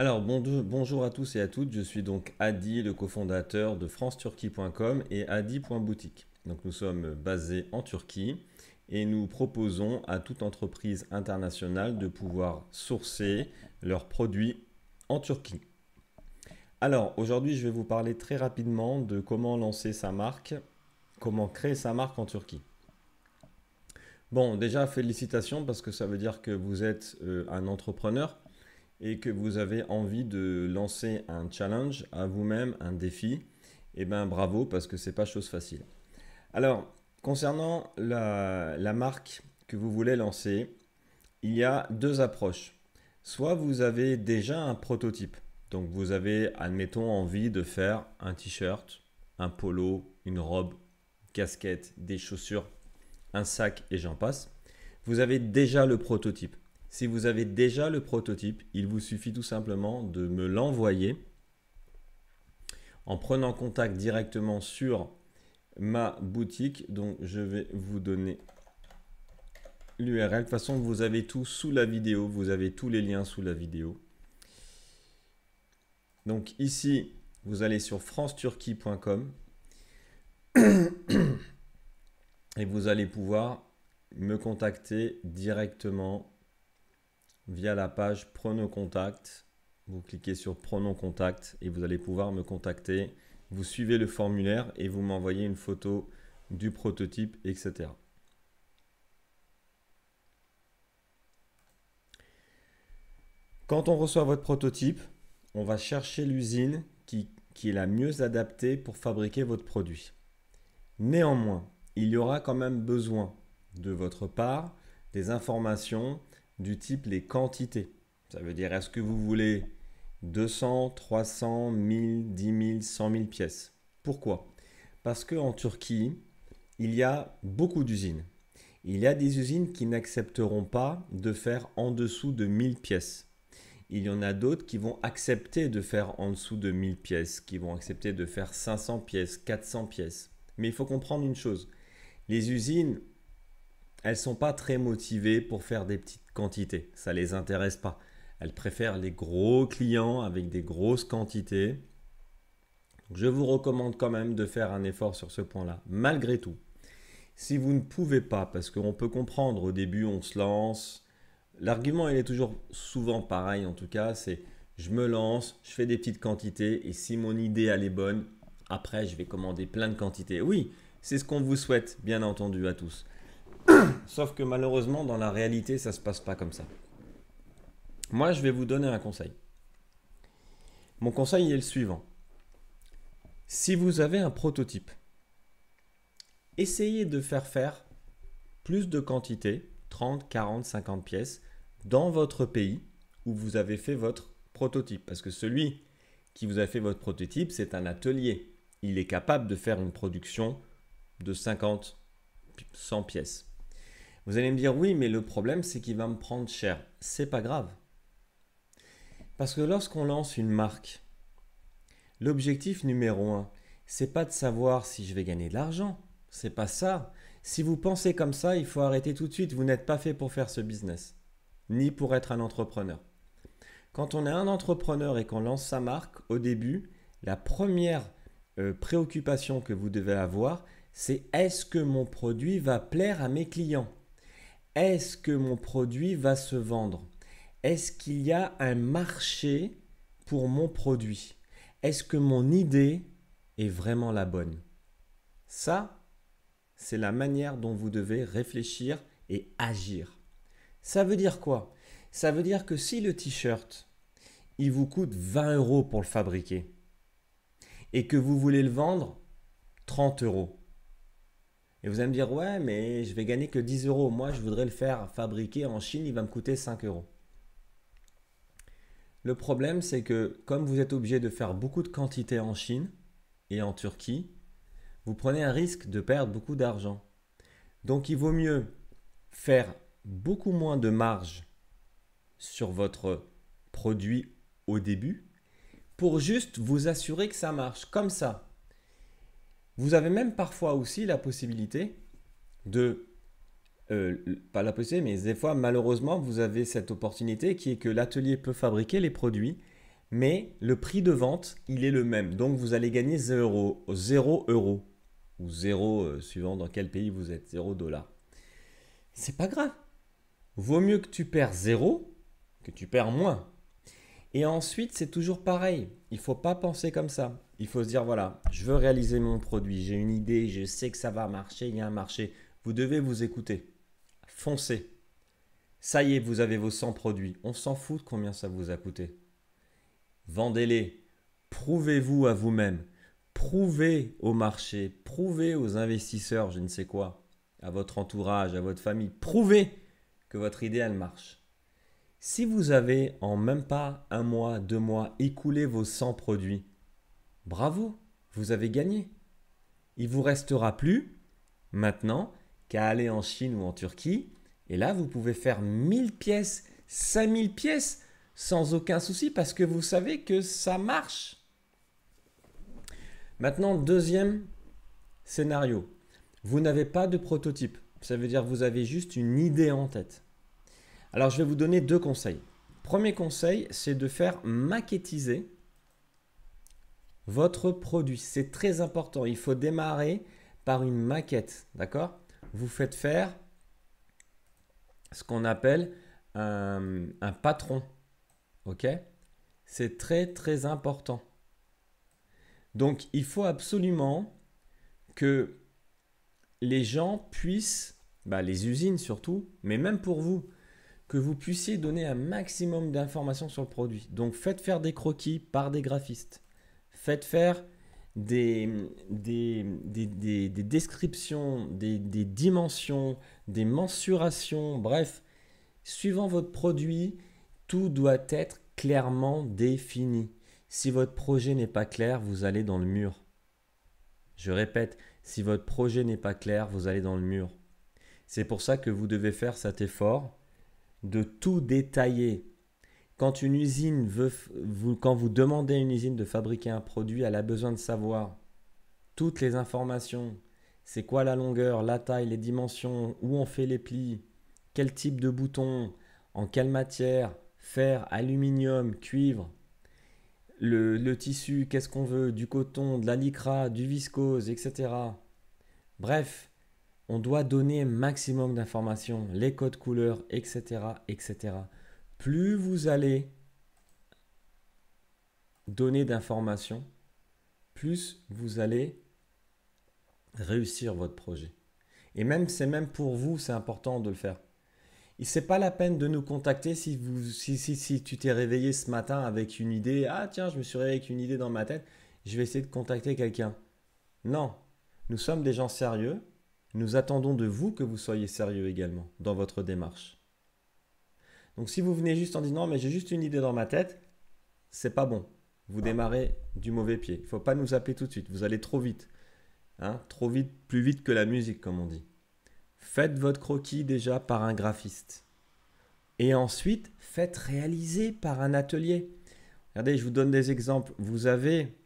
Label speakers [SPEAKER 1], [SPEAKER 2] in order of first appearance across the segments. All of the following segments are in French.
[SPEAKER 1] Alors bonjour à tous et à toutes, je suis donc Adi, le cofondateur de franceturquie.com et adi.boutique. Donc nous sommes basés en Turquie et nous proposons à toute entreprise internationale de pouvoir sourcer leurs produits en Turquie. Alors aujourd'hui je vais vous parler très rapidement de comment lancer sa marque, comment créer sa marque en Turquie. Bon déjà félicitations parce que ça veut dire que vous êtes euh, un entrepreneur et que vous avez envie de lancer un challenge à vous-même, un défi, eh bien bravo parce que ce n'est pas chose facile. Alors, concernant la, la, marque que vous voulez lancer, il y a deux approches. Soit vous avez déjà un prototype, donc vous avez, admettons, envie de faire un t-shirt, un polo, une robe, une casquette, des chaussures, un sac et j'en passe. Vous avez déjà le prototype. Si vous avez déjà le prototype, il vous suffit tout simplement de me l'envoyer en prenant contact directement sur ma boutique. Donc je vais vous donner l'URL. De toute façon, vous avez tout sous la vidéo. Vous avez tous les liens sous la vidéo. Donc ici, vous allez sur france-turquie.com et vous allez pouvoir me contacter directement via la page Prono Contact. Vous cliquez sur Prono Contact et vous allez pouvoir me contacter. Vous suivez le formulaire et vous m'envoyez une photo du prototype, etc. Quand on reçoit votre prototype, on va chercher l'usine qui, qui est la mieux adaptée pour fabriquer votre produit. Néanmoins, il y aura quand même besoin de votre part des informations du type les quantités. Ça veut dire est-ce que vous voulez 200, 300, 1000, 10 000, 100 000 pièces. Pourquoi Parce qu'en Turquie, il y a beaucoup d'usines. Il y a des usines qui n'accepteront pas de faire en dessous de 1000 pièces. Il y en a d'autres qui vont accepter de faire en dessous de 1000 pièces, qui vont accepter de faire 500 pièces, 400 pièces. Mais il faut comprendre une chose. Les usines elles ne sont pas très motivées pour faire des petites quantités. Ça ne les intéresse pas. Elles préfèrent les gros clients avec des grosses quantités. Je vous recommande quand même de faire un effort sur ce point-là, malgré tout. Si vous ne pouvez pas, parce qu'on peut comprendre au début, on se lance. L'argument, il est toujours souvent pareil en tout cas, c'est je me lance, je fais des petites quantités et si mon idée elle est bonne, après je vais commander plein de quantités. Oui, c'est ce qu'on vous souhaite, bien entendu à tous. Sauf que malheureusement, dans la réalité, ça ne se passe pas comme ça. Moi, je vais vous donner un conseil. Mon conseil est le suivant. Si vous avez un prototype, essayez de faire faire plus de quantité, 30, 40, 50 pièces, dans votre pays où vous avez fait votre prototype. Parce que celui qui vous a fait votre prototype, c'est un atelier. Il est capable de faire une production de 50, 100 pièces. Vous allez me dire oui, mais le problème c'est qu'il va me prendre cher. C'est pas grave. Parce que lorsqu'on lance une marque, l'objectif numéro un, c'est pas de savoir si je vais gagner de l'argent. C'est pas ça. Si vous pensez comme ça, il faut arrêter tout de suite. Vous n'êtes pas fait pour faire ce business, ni pour être un entrepreneur. Quand on est un entrepreneur et qu'on lance sa marque, au début, la première euh, préoccupation que vous devez avoir, c'est est-ce que mon produit va plaire à mes clients est-ce que mon produit va se vendre Est-ce qu'il y a un marché pour mon produit Est-ce que mon idée est vraiment la bonne Ça, c'est la manière dont vous devez réfléchir et agir. Ça veut dire quoi Ça veut dire que si le t-shirt, il vous coûte 20 euros pour le fabriquer et que vous voulez le vendre 30 euros, et vous allez me dire, ouais, mais je vais gagner que 10 euros. Moi, je voudrais le faire fabriquer en Chine, il va me coûter 5 euros. Le problème, c'est que comme vous êtes obligé de faire beaucoup de quantités en Chine et en Turquie, vous prenez un risque de perdre beaucoup d'argent. Donc, il vaut mieux faire beaucoup moins de marge sur votre produit au début pour juste vous assurer que ça marche. Comme ça, vous avez même parfois aussi la possibilité de... Euh, pas la possibilité, mais des fois, malheureusement, vous avez cette opportunité qui est que l'atelier peut fabriquer les produits, mais le prix de vente, il est le même. Donc, vous allez gagner 0, 0 euros ou 0, euh, suivant dans quel pays vous êtes, 0 dollars. C'est pas grave. Vaut mieux que tu perds 0 que tu perds moins. Et ensuite, c'est toujours pareil. Il ne faut pas penser comme ça. Il faut se dire, voilà, je veux réaliser mon produit, j'ai une idée, je sais que ça va marcher, il y a un marché. Vous devez vous écouter. Foncez. Ça y est, vous avez vos 100 produits. On s'en fout de combien ça vous a coûté. Vendez-les. Prouvez-vous à vous-même. Prouvez au marché. Prouvez aux investisseurs, je ne sais quoi, à votre entourage, à votre famille. Prouvez que votre idée, elle marche. Si vous avez en même pas un mois, deux mois écoulé vos 100 produits, Bravo, vous avez gagné. Il vous restera plus maintenant qu'à aller en Chine ou en Turquie. Et là, vous pouvez faire 1000 pièces, 5000 pièces sans aucun souci parce que vous savez que ça marche. Maintenant, deuxième scénario. Vous n'avez pas de prototype. Ça veut dire que vous avez juste une idée en tête. Alors, je vais vous donner deux conseils. Premier conseil, c'est de faire maquettiser votre produit. C'est très important. Il faut démarrer par une maquette. D'accord Vous faites faire ce qu'on appelle un, patron. OK C'est très très important. Donc il faut absolument que les gens puissent, bah, les usines surtout, mais même pour vous, que vous puissiez donner un maximum d'informations sur le produit. Donc faites faire des croquis par des graphistes faites faire des, descriptions, des dimensions, des mensurations, bref, suivant votre produit, tout doit être clairement défini. Si votre projet n'est pas clair, vous allez dans le mur. Je répète, si votre projet n'est pas clair, vous allez dans le mur. C'est pour ça que vous devez faire cet effort de tout détailler. Quand une usine veut, vous, quand vous demandez à une usine de fabriquer un produit, elle a besoin de savoir toutes les informations. C'est quoi la longueur, la taille, les dimensions, où on fait les plis, quel type de bouton, en quelle matière, fer, aluminium, cuivre, le, tissu, qu'est-ce qu'on veut, du coton, de la lycra, du viscose, etc. Bref, on doit donner maximum d'informations, les codes couleurs, etc., etc plus vous allez donner d'informations, plus vous allez réussir votre projet. Et même, c'est même pour vous, c'est important de le faire. ne c'est pas la peine de nous contacter si, vous, si, si, si tu t'es réveillé ce matin avec une idée. Ah tiens, je me suis réveillé avec une idée dans ma tête. Je vais essayer de contacter quelqu'un. Non, nous sommes des gens sérieux. Nous attendons de vous que vous soyez sérieux également dans votre démarche. Donc si vous venez juste en disant non, mais j'ai juste une idée dans ma tête, c'est pas bon. Vous démarrez du mauvais pied. Il ne faut pas nous appeler tout de suite. Vous allez trop vite. Hein? Trop vite, plus vite que la musique, comme on dit. Faites votre croquis déjà par un graphiste. Et ensuite, faites réaliser par un atelier. Regardez, je vous donne des exemples. Vous avez,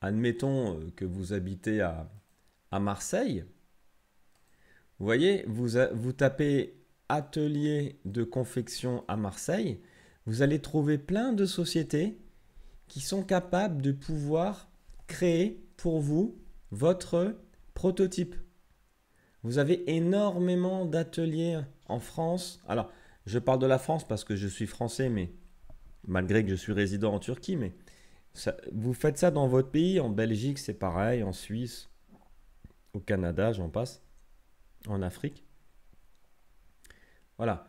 [SPEAKER 1] admettons euh, que vous habitez à, à Marseille. Vous voyez, vous, vous tapez atelier de confection à Marseille, vous allez trouver plein de sociétés qui sont capables de pouvoir créer pour vous votre prototype. Vous avez énormément d'ateliers en France. Alors, je parle de la France parce que je suis français, mais malgré que je suis résident en Turquie, mais vous faites ça dans votre pays, en Belgique c'est pareil, en Suisse, au Canada j'en passe, en Afrique. Voilà.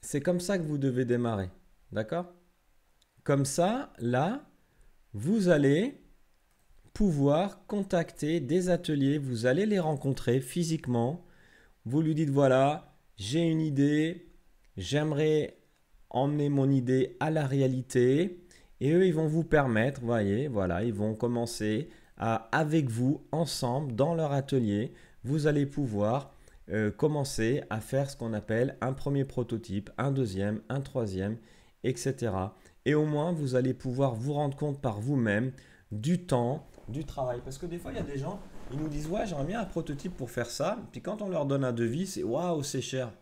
[SPEAKER 1] C'est comme ça que vous devez démarrer. D'accord Comme ça, là, vous allez pouvoir contacter des ateliers, vous allez les rencontrer physiquement, vous lui dites voilà, j'ai une idée, j'aimerais emmener mon idée à la réalité, et eux, ils vont vous permettre, voyez, voilà, ils vont commencer à, avec vous, ensemble, dans leur atelier, vous allez pouvoir euh, commencer à faire ce qu'on appelle un premier prototype, un deuxième, un troisième, etc. Et au moins, vous allez pouvoir vous rendre compte par vous-même du temps, du travail. Parce que des fois, il y a des gens, ils nous disent Ouais, j'aimerais bien un prototype pour faire ça. Puis quand on leur donne un devis, c'est Waouh, c'est cher.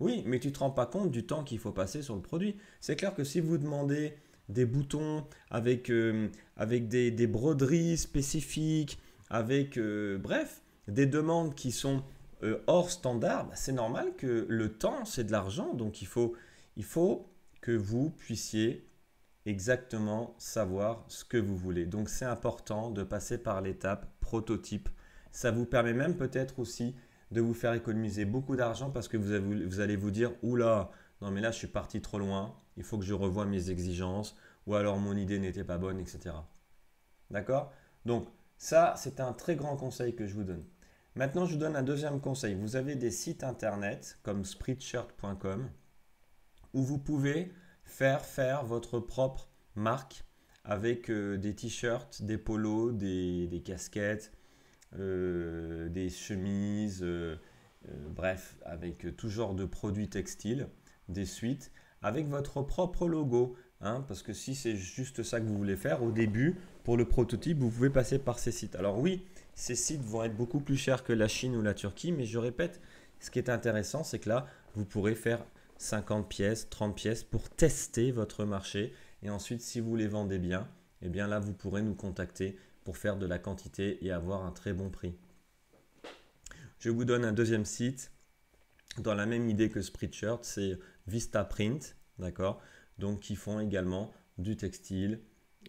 [SPEAKER 1] Oui, mais tu ne te rends pas compte du temps qu'il faut passer sur le produit. C'est clair que si vous demandez des boutons avec, euh, des, broderies spécifiques, avec, euh, bref, des demandes qui sont euh, hors standard, bah, c'est normal que le temps, c'est de l'argent. Donc il faut, il faut que vous puissiez exactement savoir ce que vous voulez. Donc c'est important de passer par l'étape prototype. Ça vous permet même peut-être aussi de vous faire économiser beaucoup d'argent parce que vous, vous allez vous dire, oula, non mais là je suis parti trop loin, il faut que je revoie mes exigences, ou alors mon idée n'était pas bonne, etc. D'accord Donc ça, c'est un très grand conseil que je vous donne. Maintenant, je vous donne un deuxième conseil. Vous avez des sites internet comme spreadshirt.com où vous pouvez faire faire votre propre marque avec euh, des t-shirts, des polos, des, casquettes, euh, des chemises, euh, bref, avec tout genre de produits textiles, des suites, avec votre propre logo. Hein, parce que si c'est juste ça que vous voulez faire, au début, pour le prototype, vous pouvez passer par ces sites. Alors oui, ces sites vont être beaucoup plus chers que la Chine ou la Turquie. Mais je répète, ce qui est intéressant, c'est que là, vous pourrez faire 50 pièces, 30 pièces pour tester votre marché. Et ensuite, si vous les vendez bien, eh bien là, vous pourrez nous contacter pour faire de la quantité et avoir un très bon prix. Je vous donne un deuxième site dans la même idée que Spreadshirt, c'est Print, d'accord Donc, qui font également du textile,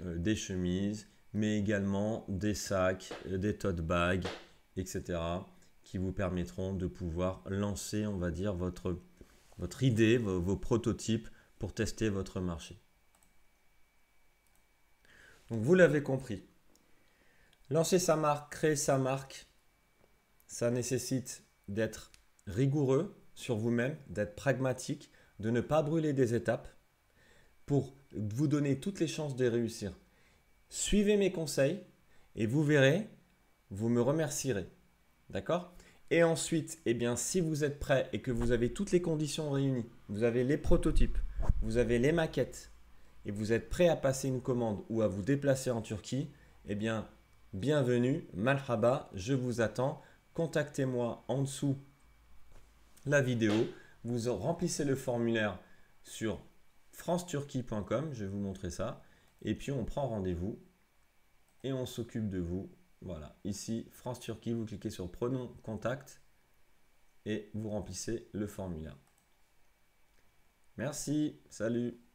[SPEAKER 1] euh, des chemises, mais également des sacs, des tote bags, etc. qui vous permettront de pouvoir lancer, on va dire, votre, votre idée, vos, vos prototypes pour tester votre marché. Donc vous l'avez compris. Lancer sa marque, créer sa marque, ça nécessite d'être rigoureux sur vous-même, d'être pragmatique, de ne pas brûler des étapes pour vous donner toutes les chances de réussir. Suivez mes conseils et vous verrez, vous me remercierez. D'accord Et ensuite, eh bien, si vous êtes prêt et que vous avez toutes les conditions réunies, vous avez les prototypes, vous avez les maquettes et vous êtes prêt à passer une commande ou à vous déplacer en Turquie, eh bien, bienvenue, malhaba, je vous attends. Contactez-moi en dessous la vidéo. Vous remplissez le formulaire sur franceturquie.com, je vais vous montrer ça. Et puis on prend rendez-vous et on s'occupe de vous. Voilà, ici, France-Turquie, vous cliquez sur prenons Contact et vous remplissez le formulaire. Merci, salut